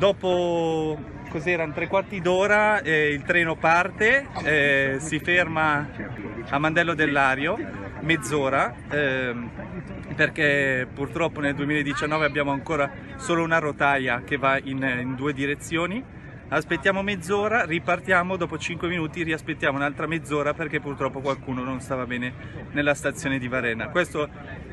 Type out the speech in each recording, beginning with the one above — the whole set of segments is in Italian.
dopo cos'erano tre quarti d'ora eh, il treno parte, eh, si ferma a Mandello dell'Ario, mezz'ora, ehm, perché purtroppo nel 2019 abbiamo ancora solo una rotaia che va in, in due direzioni. Aspettiamo mezz'ora, ripartiamo, dopo 5 minuti riaspettiamo un'altra mezz'ora perché purtroppo qualcuno non stava bene nella stazione di Varena. Questo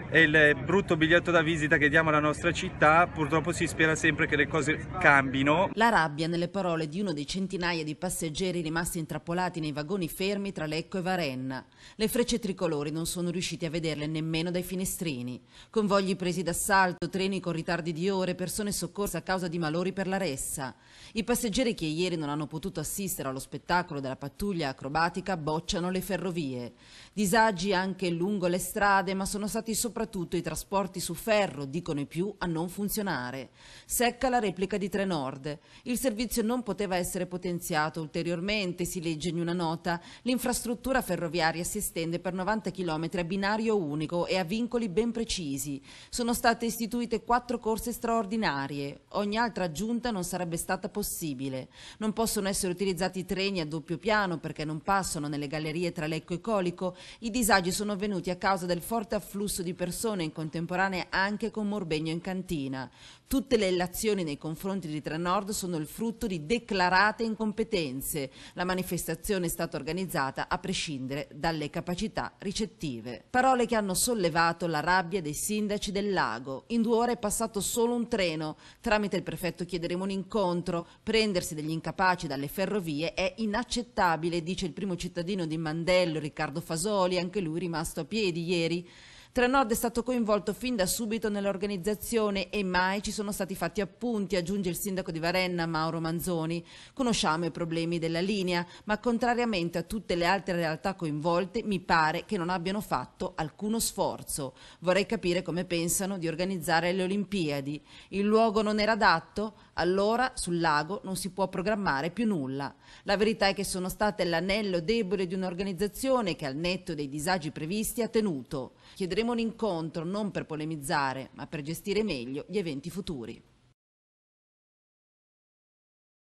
è il brutto biglietto da visita che diamo alla nostra città, purtroppo si spera sempre che le cose cambino. La rabbia nelle parole di uno dei centinaia di passeggeri rimasti intrappolati nei vagoni fermi tra Lecco e Varenna. Le frecce tricolori non sono riusciti a vederle nemmeno dai finestrini. Convogli presi d'assalto, treni con ritardi di ore, persone soccorse a causa di malori per la ressa. I passeggeri che ieri non hanno potuto assistere allo spettacolo della pattuglia acrobatica bocciano le ferrovie. Disagi anche lungo le strade, ma sono stati soprattutto soprattutto i trasporti su ferro, dicono i più, a non funzionare. Secca la replica di Trenord. Il servizio non poteva essere potenziato ulteriormente, si legge in una nota. L'infrastruttura ferroviaria si estende per 90 km a binario unico e a vincoli ben precisi. Sono state istituite quattro corse straordinarie. Ogni altra aggiunta non sarebbe stata possibile. Non possono essere utilizzati treni a doppio piano perché non passano nelle gallerie tra Lecco e Colico. I disagi sono avvenuti a causa del forte afflusso di persone persone in contemporanea anche con Morbegno in cantina. Tutte le illazioni nei confronti di Trenord sono il frutto di declarate incompetenze. La manifestazione è stata organizzata a prescindere dalle capacità ricettive. Parole che hanno sollevato la rabbia dei sindaci del lago. In due ore è passato solo un treno. Tramite il prefetto chiederemo un incontro. Prendersi degli incapaci dalle ferrovie è inaccettabile, dice il primo cittadino di Mandello, Riccardo Fasoli, anche lui rimasto a piedi ieri. Trenord è stato coinvolto fin da subito nell'organizzazione e mai ci sono stati fatti appunti, aggiunge il sindaco di Varenna Mauro Manzoni. Conosciamo i problemi della linea, ma contrariamente a tutte le altre realtà coinvolte mi pare che non abbiano fatto alcuno sforzo. Vorrei capire come pensano di organizzare le Olimpiadi. Il luogo non era adatto? Allora sul lago non si può programmare più nulla. La verità è che sono state l'anello debole di un'organizzazione che al netto dei disagi previsti ha tenuto. Chiederemo un incontro non per polemizzare, ma per gestire meglio gli eventi futuri.